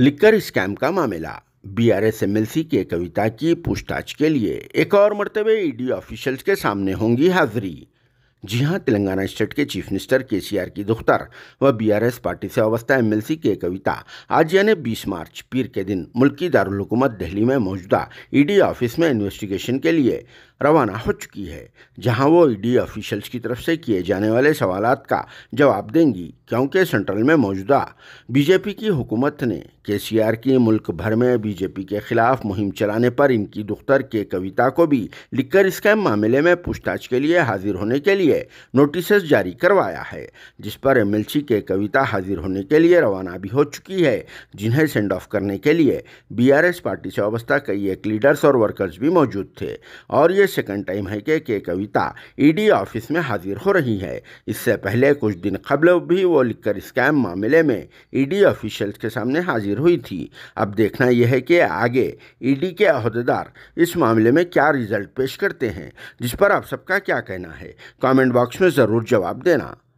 liquor scam का मामला L C की कविता की पूछताछ के लिए एक और मरतबे ईडी ऑफिशल्स के सामने होंगी हाजिरी जी हां तेलंगाना स्टेट के चीफ मिनिस्टर केसीआर की दुख्तर व बीआरएस पार्टी से अवस्था एमएलसी की कविता आज यानी बीस मार्च पीर के दिन मुल्क की दारकूमत दिल्ली में मौजूदा ईडी e ऑफिस में इन्वेस्टिगेशन के लिए रवाना हो चुकी है जहां वो ईडी e ऑफिशल्स की तरफ से किए जाने वाले सवाल का जवाब देंगी क्योंकि सेंट्रल में मौजूदा बीजेपी की हुकूमत ने केसीआर की मुल्क भर में बीजेपी के खिलाफ मुहिम चलाने पर इनकी दुख्तर के कविता को भी लिखकर स्कैम मामले में पूछताछ के लिए हाजिर होने के लिए नोटिस जारी करवाया है जिस पर एमएलसी के कविता हाजिर होने के लिए रवाना भी हो चुकी है जिन्हें सेंड ऑफ करने के लिए बीआरएस पार्टी से अवस्था कई एक लीडर्स और वर्कर्स भी मौजूद थे और ये सेकेंड टाइम है कि के कविता ई e ऑफिस में हाजिर हो रही है इससे पहले कुछ दिन कबल भी वो लिखकर स्कैम मामले में ई e ऑफिशियल्स के सामने हाजिर हाजिर हुई थी अब देखना यह है कि आगे ईडी के अहदेदार इस मामले में क्या रिजल्ट पेश करते हैं जिस पर आप सबका क्या कहना है कमेंट बॉक्स में ज़रूर जवाब देना